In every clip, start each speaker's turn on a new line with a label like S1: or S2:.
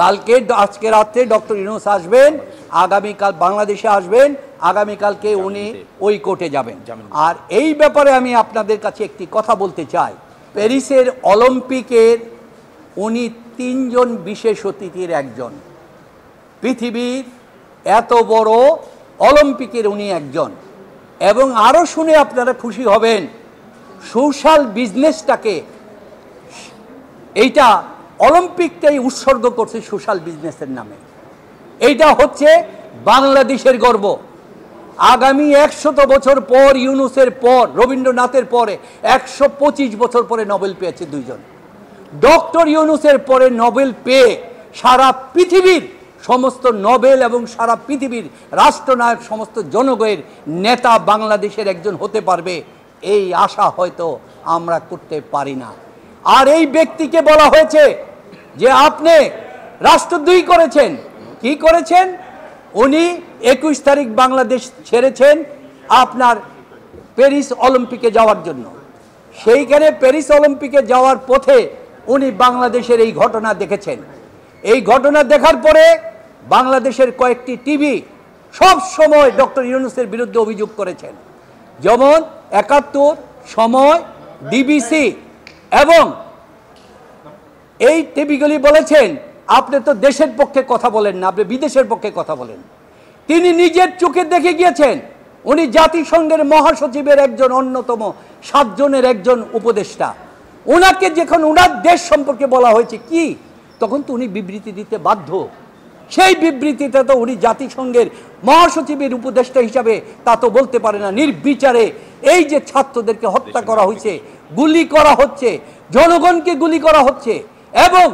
S1: কালকে আজকে রাত্রে ডক্টর ইউনুস আসবেন আগামীকাল বাংলাদেশে আসবেন আগামীকালকে উনি ওই কোর্টে যাবেন আর এই ব্যাপারে আমি আপনাদের কাছে একটি কথা বলতে চাই প্যারিসের অলিম্পিকের উনি তিনজন বিশেষ অতিথির একজন পৃথিবীর এত বড় অলিম্পিকের উনি একজন এবং আরও শুনে আপনারা খুশি হবেন সোশ্যাল বিজনেসটাকে এইটা অলিম্পিকটাই উৎসর্গ করছে সোশ্যাল বিজনেসের নামে এইটা হচ্ছে বাংলাদেশের গর্ব আগামী একশত বছর পর ইউনুসের পর রবীন্দ্রনাথের পরে একশো পঁচিশ বছর পরে নবেল পেয়েছে দুইজন ডক্টর ইউনুসের পরে নোবেল পেয়ে সারা পৃথিবীর সমস্ত নোবেল এবং সারা পৃথিবীর রাষ্ট্রনায়ক সমস্ত জনগণের নেতা বাংলাদেশের একজন হতে পারবে এই আশা হয়তো আমরা করতে পারি না আর এই ব্যক্তিকে বলা হয়েছে যে আপনি রাষ্ট্রদ্রোহী করেছেন কি করেছেন উনি একুশ তারিখ বাংলাদেশ ছেড়েছেন আপনার প্যারিস অলিম্পিকে যাওয়ার জন্য সেইখানে প্যারিস অলিম্পিকে যাওয়ার পথে উনি বাংলাদেশের এই ঘটনা দেখেছেন এই ঘটনা দেখার পরে বাংলাদেশের কয়েকটি টিভি সব সময় ডক্টর ইউনুসের বিরুদ্ধে অভিযোগ করেছেন যেমন একাত্তর সময় ডিবিসি এবং এই টিপিক্যালি বলেছেন আপনি তো দেশের পক্ষে কথা বলেন না আপনি বিদেশের পক্ষে কথা বলেন তিনি নিজের চোখে দেখে গিয়েছেন উনি জাতিসংঘের মহাসচিবের একজন অন্যতম সাতজনের একজন উপদেষ্টা ওনাকে যখন ওনার দেশ সম্পর্কে বলা হয়েছে কি তখন তো উনি বিবৃতি দিতে বাধ্য সেই বিবৃতিতে তো উনি জাতিসংঘের মহাসচিবের উপদেষ্টা হিসাবে তা তো বলতে পারে না নির্বিচারে এই যে ছাত্রদেরকে হত্যা করা হয়েছে গুলি করা হচ্ছে জনগণকে গুলি করা হচ্ছে এবং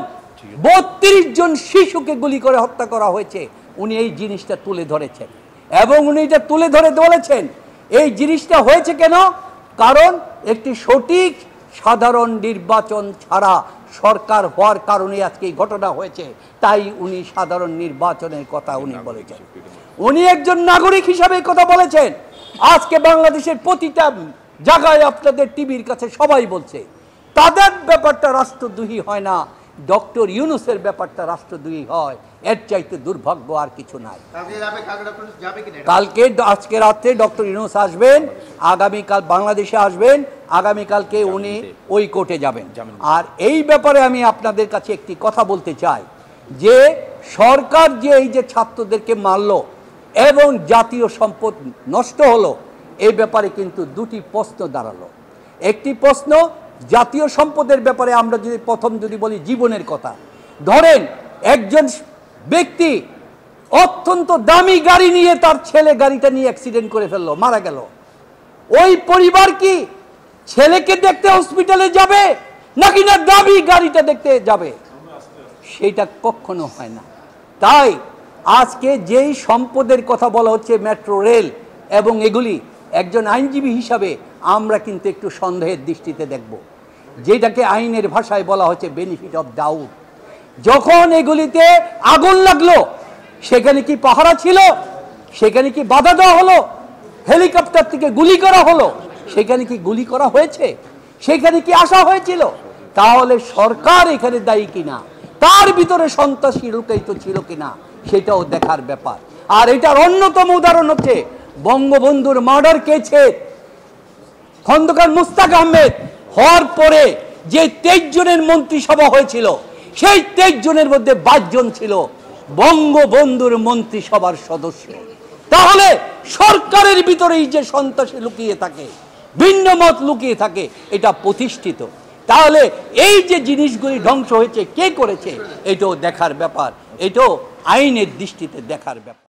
S1: বত্রিশ জন শিশুকে গুলি করে হত্যা করা হয়েছে উনি এই জিনিসটা তুলে ধরেছেন এবং উনি এটা তুলে ধরে বলেছেন এই জিনিসটা হয়েছে কেন কারণ একটি সঠিক সাধারণ নির্বাচন ছাড়া সরকার হওয়ার কারণে আজকে এই ঘটনা হয়েছে তাই উনি সাধারণ নির্বাচনের কথা উনি বলেছেন উনি একজন নাগরিক হিসাবে কথা বলেছেন আজকে বাংলাদেশের প্রতিটা জায়গায় আপনাদের টিভির কাছে সবাই বলছে তাদের ব্যাপারটা রাষ্ট্রদ্রোহী হয় না ডক্টর ইউনুসের ব্যাপারটা রাষ্ট্রদ্রোহী হয় এর চাইতে দুর্ভাগ্য আর কিছু নাই কালকে আজকে রাত্রে ডক্টর ইউনুস আসবেন আগামীকাল বাংলাদেশে আসবেন আগামীকালকে উনি ওই কোর্টে যাবেন আর এই ব্যাপারে আমি আপনাদের কাছে একটি কথা বলতে চাই যে সরকার যে এই যে ছাত্রদেরকে মারল এবং জাতীয় সম্পদ নষ্ট হলো এই ব্যাপারে কিন্তু দুটি প্রশ্ন দাঁড়ালো একটি প্রশ্ন জাতীয় সম্পদের ব্যাপারে আমরা যদি প্রথম যদি বলি জীবনের কথা ধরেন একজন ব্যক্তি অত্যন্ত দামি গাড়ি নিয়ে তার ছেলে গাড়িটা নিয়ে অ্যাক্সিডেন্ট করে ফেললো মারা গেল ওই পরিবার কি ছেলেকে দেখতে হসপিটালে যাবে নাকি না দামি গাড়িটা দেখতে যাবে সেটা কখনো হয় না তাই আজকে যেই সম্পদের কথা বলা হচ্ছে মেট্রো রেল এবং এগুলি একজন আইনজীবী হিসাবে আমরা কিন্তু একটু সন্দেহের দৃষ্টিতে দেখব যেটাকে আইনের ভাষায় বলা হচ্ছে বেনিফিট অফ ডাউট যখন এগুলিতে আগুন লাগলো সেখানে কি পাহারা ছিল সেখানে কি বাধা দেওয়া হলো হেলিকপ্টার থেকে গুলি করা হলো সেখানে কি গুলি করা হয়েছে সেখানে কি আসা হয়েছিল তাহলে সরকার এখানে দায়ী কিনা তার ভিতরে সন্ত্রাসী লুকায়িত ছিল কিনা সেটাও দেখার ব্যাপার আর এটার অন্যতম উদাহরণ হচ্ছে বঙ্গবন্ধুর মার্ডার কেছে খন্দকার মুস্তাক আহমেদ হওয়ার পরে যে তেইশ জনের মন্ত্রিসভা হয়েছিল সেই তেইশ জনের মধ্যে জন ছিল বঙ্গবন্ধুর মন্ত্রিসভার সদস্য তাহলে সরকারের ভিতরেই যে সন্ত্রাসে লুকিয়ে থাকে ভিন্ন মত লুকিয়ে থাকে এটা প্রতিষ্ঠিত তাহলে এই যে জিনিসগুলি ধ্বংস হয়েছে কে করেছে এটাও দেখার ব্যাপার এটাও আইনের দৃষ্টিতে দেখার ব্যাপার